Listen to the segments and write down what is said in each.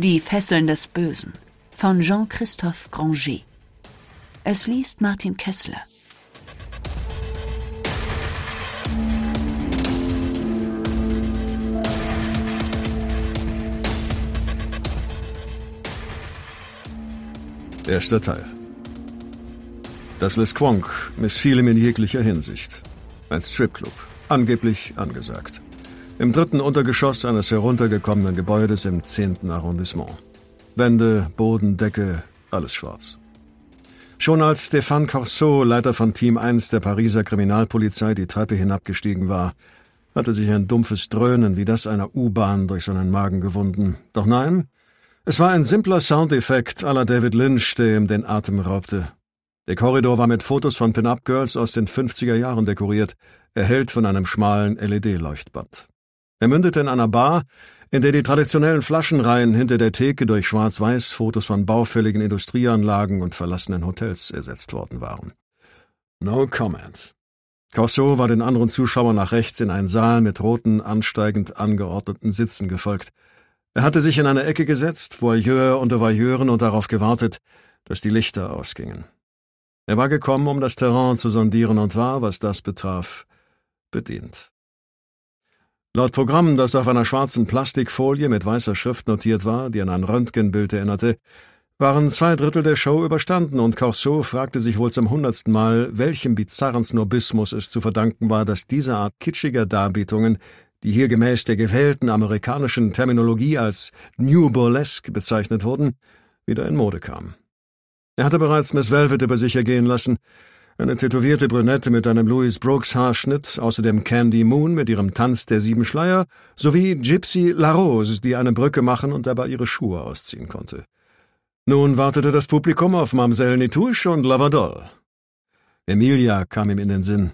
Die Fesseln des Bösen von Jean-Christophe Granger. Es liest Martin Kessler. Erster Teil. Das Les Quonk missfiel ihm in jeglicher Hinsicht. Ein Stripclub, angeblich angesagt. Im dritten Untergeschoss eines heruntergekommenen Gebäudes im 10. Arrondissement. Wände, Boden, Decke, alles schwarz. Schon als Stéphane Corso, Leiter von Team 1 der Pariser Kriminalpolizei, die Treppe hinabgestiegen war, hatte sich ein dumpfes Dröhnen wie das einer U-Bahn durch seinen Magen gewunden. Doch nein, es war ein simpler Soundeffekt aller David Lynch, der ihm den Atem raubte. Der Korridor war mit Fotos von Pin-Up-Girls aus den 50er Jahren dekoriert, erhellt von einem schmalen LED-Leuchtband. Er mündete in einer Bar, in der die traditionellen Flaschenreihen hinter der Theke durch Schwarz-Weiß-Fotos von baufälligen Industrieanlagen und verlassenen Hotels ersetzt worden waren. No comment. Corso war den anderen Zuschauern nach rechts in einen Saal mit roten, ansteigend angeordneten Sitzen gefolgt. Er hatte sich in eine Ecke gesetzt, Voyeur unter Voyeuren und darauf gewartet, dass die Lichter ausgingen. Er war gekommen, um das Terrain zu sondieren und war, was das betraf, bedient. Laut Programm, das auf einer schwarzen Plastikfolie mit weißer Schrift notiert war, die an ein Röntgenbild erinnerte, waren zwei Drittel der Show überstanden und Corso fragte sich wohl zum hundertsten Mal, welchem bizarren Snobismus es zu verdanken war, dass diese Art kitschiger Darbietungen, die hier gemäß der gewählten amerikanischen Terminologie als New Burlesque bezeichnet wurden, wieder in Mode kam. Er hatte bereits Miss Velvet über sich ergehen lassen, eine tätowierte Brünette mit einem Louis Brooks Haarschnitt, außerdem Candy Moon mit ihrem Tanz der sieben Schleier, sowie Gypsy La Rose, die eine Brücke machen und dabei ihre Schuhe ausziehen konnte. Nun wartete das Publikum auf Mamselle Nitouche und Lavadol. Emilia kam ihm in den Sinn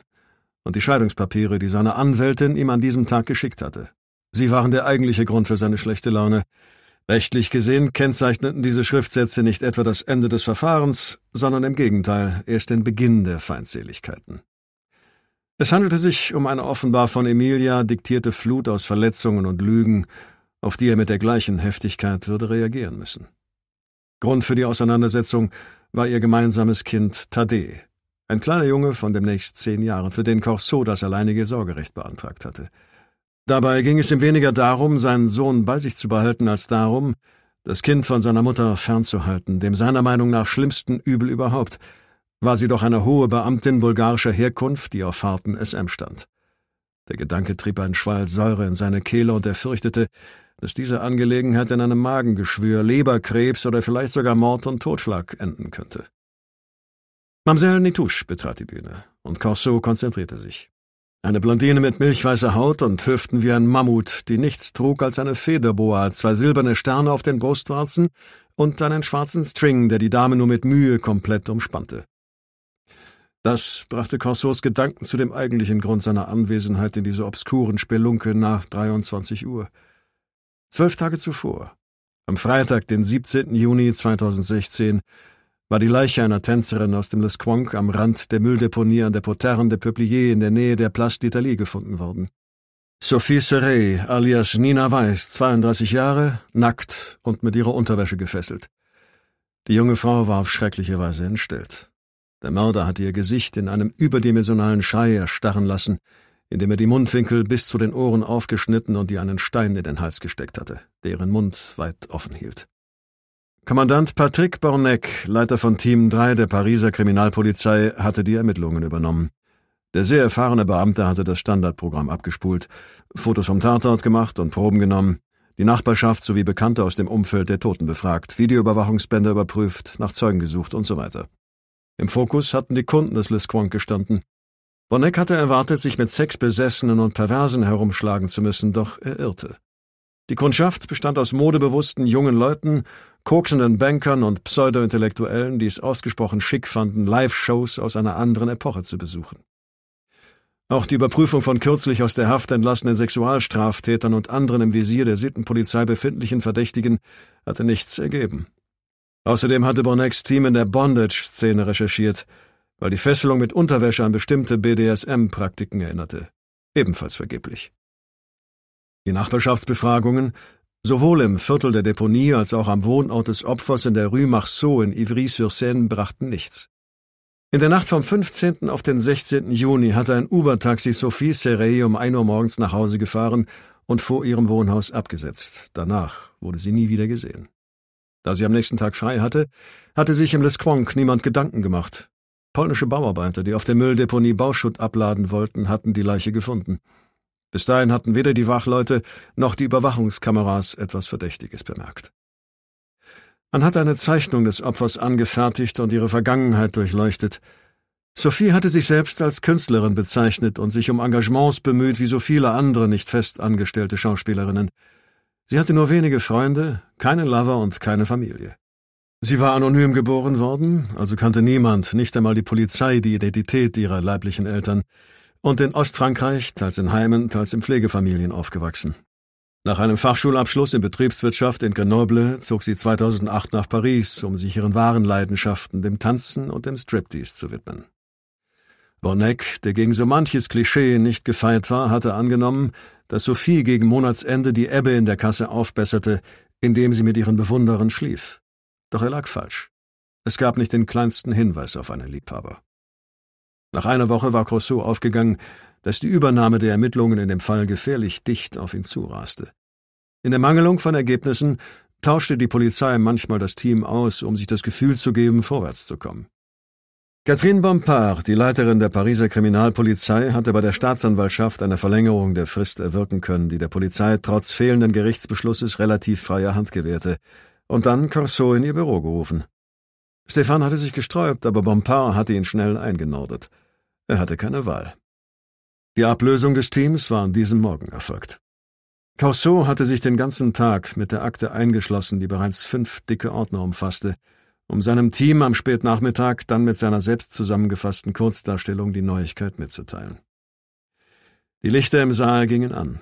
und die Scheidungspapiere, die seine Anwältin ihm an diesem Tag geschickt hatte. Sie waren der eigentliche Grund für seine schlechte Laune. Rechtlich gesehen kennzeichneten diese Schriftsätze nicht etwa das Ende des Verfahrens, sondern im Gegenteil erst den Beginn der Feindseligkeiten. Es handelte sich um eine offenbar von Emilia diktierte Flut aus Verletzungen und Lügen, auf die er mit der gleichen Heftigkeit würde reagieren müssen. Grund für die Auseinandersetzung war ihr gemeinsames Kind Tade, ein kleiner Junge von demnächst zehn Jahren, für den Corso das alleinige Sorgerecht beantragt hatte – Dabei ging es ihm weniger darum, seinen Sohn bei sich zu behalten, als darum, das Kind von seiner Mutter fernzuhalten, dem seiner Meinung nach schlimmsten Übel überhaupt, war sie doch eine hohe Beamtin bulgarischer Herkunft, die auf Fahrten SM stand. Der Gedanke trieb einen Schwall Säure in seine Kehle und er fürchtete, dass diese Angelegenheit in einem Magengeschwür, Leberkrebs oder vielleicht sogar Mord und Totschlag enden könnte. Mamsell Nitouche betrat die Bühne und Corso konzentrierte sich. Eine Blondine mit milchweißer Haut und Hüften wie ein Mammut, die nichts trug als eine Federboa, zwei silberne Sterne auf den Brustwarzen und einen schwarzen String, der die Dame nur mit Mühe komplett umspannte. Das brachte Corsos Gedanken zu dem eigentlichen Grund seiner Anwesenheit in dieser obskuren Spelunke nach 23 Uhr. Zwölf Tage zuvor, am Freitag, den 17. Juni 2016, war die Leiche einer Tänzerin aus dem Lesquonc am Rand der Mülldeponie an der Poterne de Peuplier in der Nähe der Place d'Italie gefunden worden. Sophie Serey, alias Nina Weiss, 32 Jahre, nackt und mit ihrer Unterwäsche gefesselt. Die junge Frau war auf schreckliche Weise entstellt. Der Mörder hatte ihr Gesicht in einem überdimensionalen Schrei erstarren lassen, indem er die Mundwinkel bis zu den Ohren aufgeschnitten und ihr einen Stein in den Hals gesteckt hatte, deren Mund weit offen hielt. Kommandant Patrick Borneck, Leiter von Team 3 der Pariser Kriminalpolizei, hatte die Ermittlungen übernommen. Der sehr erfahrene Beamte hatte das Standardprogramm abgespult, Fotos vom Tatort gemacht und Proben genommen, die Nachbarschaft sowie Bekannte aus dem Umfeld der Toten befragt, Videoüberwachungsbänder überprüft, nach Zeugen gesucht und so weiter. Im Fokus hatten die Kunden des Lesquonk gestanden. Bonneck hatte erwartet, sich mit Sexbesessenen und Perversen herumschlagen zu müssen, doch er irrte. Die Kundschaft bestand aus modebewussten jungen Leuten koksenden Bankern und Pseudointellektuellen, die es ausgesprochen schick fanden, Live-Shows aus einer anderen Epoche zu besuchen. Auch die Überprüfung von kürzlich aus der Haft entlassenen Sexualstraftätern und anderen im Visier der Sittenpolizei befindlichen Verdächtigen hatte nichts ergeben. Außerdem hatte Bonnecs Team in der Bondage-Szene recherchiert, weil die Fesselung mit Unterwäsche an bestimmte BDSM-Praktiken erinnerte. Ebenfalls vergeblich. Die Nachbarschaftsbefragungen Sowohl im Viertel der Deponie als auch am Wohnort des Opfers in der Rue Marceau in Ivry-sur-Seine brachten nichts. In der Nacht vom 15. auf den 16. Juni hatte ein Uber-Taxi Sophie Serey um 1 Uhr morgens nach Hause gefahren und vor ihrem Wohnhaus abgesetzt. Danach wurde sie nie wieder gesehen. Da sie am nächsten Tag frei hatte, hatte sich im Lesquonk niemand Gedanken gemacht. Polnische Bauarbeiter, die auf der Mülldeponie Bauschutt abladen wollten, hatten die Leiche gefunden. Bis dahin hatten weder die Wachleute noch die Überwachungskameras etwas Verdächtiges bemerkt. Man hatte eine Zeichnung des Opfers angefertigt und ihre Vergangenheit durchleuchtet. Sophie hatte sich selbst als Künstlerin bezeichnet und sich um Engagements bemüht, wie so viele andere nicht fest angestellte Schauspielerinnen. Sie hatte nur wenige Freunde, keine Lover und keine Familie. Sie war anonym geboren worden, also kannte niemand, nicht einmal die Polizei, die Identität ihrer leiblichen Eltern und in Ostfrankreich, teils in Heimen, teils in Pflegefamilien aufgewachsen. Nach einem Fachschulabschluss in Betriebswirtschaft in Grenoble zog sie 2008 nach Paris, um sich ihren wahren Leidenschaften, dem Tanzen und dem Striptease zu widmen. Bonneck, der gegen so manches Klischee nicht gefeit war, hatte angenommen, dass Sophie gegen Monatsende die Ebbe in der Kasse aufbesserte, indem sie mit ihren Bewunderern schlief. Doch er lag falsch. Es gab nicht den kleinsten Hinweis auf einen Liebhaber. Nach einer Woche war Crousseau aufgegangen, dass die Übernahme der Ermittlungen in dem Fall gefährlich dicht auf ihn zuraste. In Ermangelung von Ergebnissen tauschte die Polizei manchmal das Team aus, um sich das Gefühl zu geben, vorwärts zu kommen. Catherine Bompard, die Leiterin der Pariser Kriminalpolizei, hatte bei der Staatsanwaltschaft eine Verlängerung der Frist erwirken können, die der Polizei trotz fehlenden Gerichtsbeschlusses relativ freier Hand gewährte, und dann Corso in ihr Büro gerufen. Stefan hatte sich gesträubt, aber Bompard hatte ihn schnell eingenordet. Er hatte keine Wahl. Die Ablösung des Teams war an diesem Morgen erfolgt. Corso hatte sich den ganzen Tag mit der Akte eingeschlossen, die bereits fünf dicke Ordner umfasste, um seinem Team am Spätnachmittag dann mit seiner selbst zusammengefassten Kurzdarstellung die Neuigkeit mitzuteilen. Die Lichter im Saal gingen an.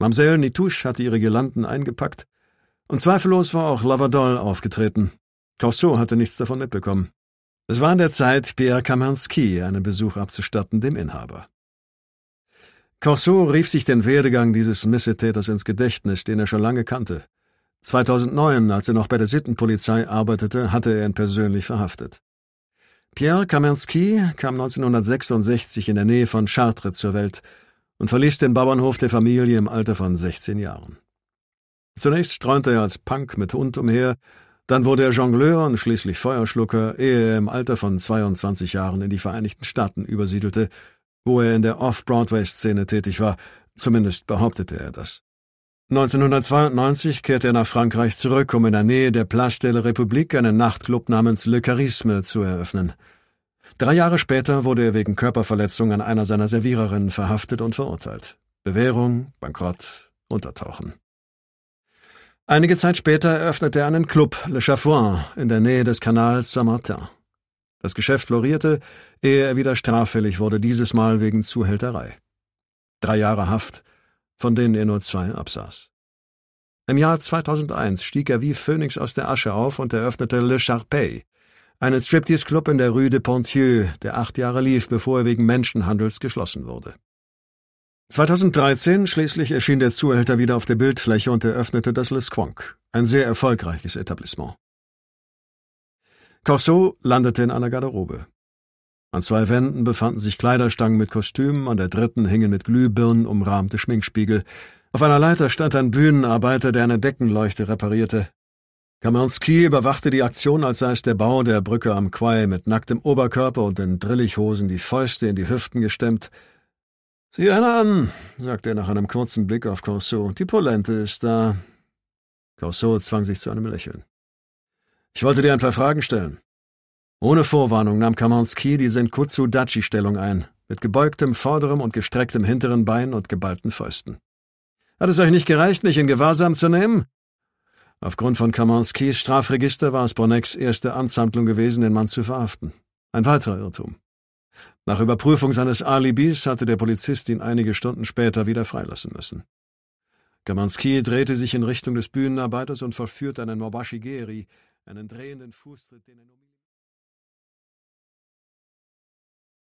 Mamsell Nitouche hatte ihre Girlanden eingepackt, und zweifellos war auch Lavadol aufgetreten. Corso hatte nichts davon mitbekommen. Es war an der Zeit, Pierre Kamanski einen Besuch abzustatten, dem Inhaber. Corso rief sich den Werdegang dieses Missetäters ins Gedächtnis, den er schon lange kannte. 2009, als er noch bei der Sittenpolizei arbeitete, hatte er ihn persönlich verhaftet. Pierre Kaminski kam 1966 in der Nähe von Chartres zur Welt und verließ den Bauernhof der Familie im Alter von 16 Jahren. Zunächst streunte er als Punk mit Hund umher, dann wurde er Jongleur und schließlich Feuerschlucker, ehe er im Alter von 22 Jahren in die Vereinigten Staaten übersiedelte, wo er in der Off-Broadway-Szene tätig war, zumindest behauptete er das. 1992 kehrte er nach Frankreich zurück, um in der Nähe der Place de la République einen Nachtclub namens Le Charisme zu eröffnen. Drei Jahre später wurde er wegen Körperverletzung an einer seiner Serviererinnen verhaftet und verurteilt. Bewährung, Bankrott, Untertauchen. Einige Zeit später eröffnete er einen Club, Le Chafouin, in der Nähe des Kanals Saint-Martin. Das Geschäft florierte, ehe er wieder straffällig wurde, dieses Mal wegen Zuhälterei. Drei Jahre Haft, von denen er nur zwei absaß. Im Jahr 2001 stieg er wie Phönix aus der Asche auf und eröffnete Le Charpey, einen Striptease-Club in der Rue de Pontieu, der acht Jahre lief, bevor er wegen Menschenhandels geschlossen wurde. 2013 schließlich erschien der Zuhälter wieder auf der Bildfläche und eröffnete das Les Quonk, ein sehr erfolgreiches Etablissement. Corso landete in einer Garderobe. An zwei Wänden befanden sich Kleiderstangen mit Kostümen, an der dritten hingen mit Glühbirnen umrahmte Schminkspiegel. Auf einer Leiter stand ein Bühnenarbeiter, der eine Deckenleuchte reparierte. Kaminski überwachte die Aktion, als sei es der Bau der Brücke am Quai, mit nacktem Oberkörper und in Drillighosen die Fäuste in die Hüften gestemmt, Sieh einer an, sagte er nach einem kurzen Blick auf Corso. Die Polente ist da. Corso zwang sich zu einem Lächeln. Ich wollte dir ein paar Fragen stellen. Ohne Vorwarnung nahm Kamanski die Senkutsu-Dachi-Stellung ein, mit gebeugtem vorderem und gestrecktem hinteren Bein und geballten Fäusten. Hat es euch nicht gereicht, mich in Gewahrsam zu nehmen? Aufgrund von Kamanskis Strafregister war es Bonnecks erste Amtshandlung gewesen, den Mann zu verhaften. Ein weiterer Irrtum. Nach Überprüfung seines Alibis hatte der Polizist ihn einige Stunden später wieder freilassen müssen. Gamanski drehte sich in Richtung des Bühnenarbeiters und verführte einen Mobashigeri, einen drehenden Fußtritt, den er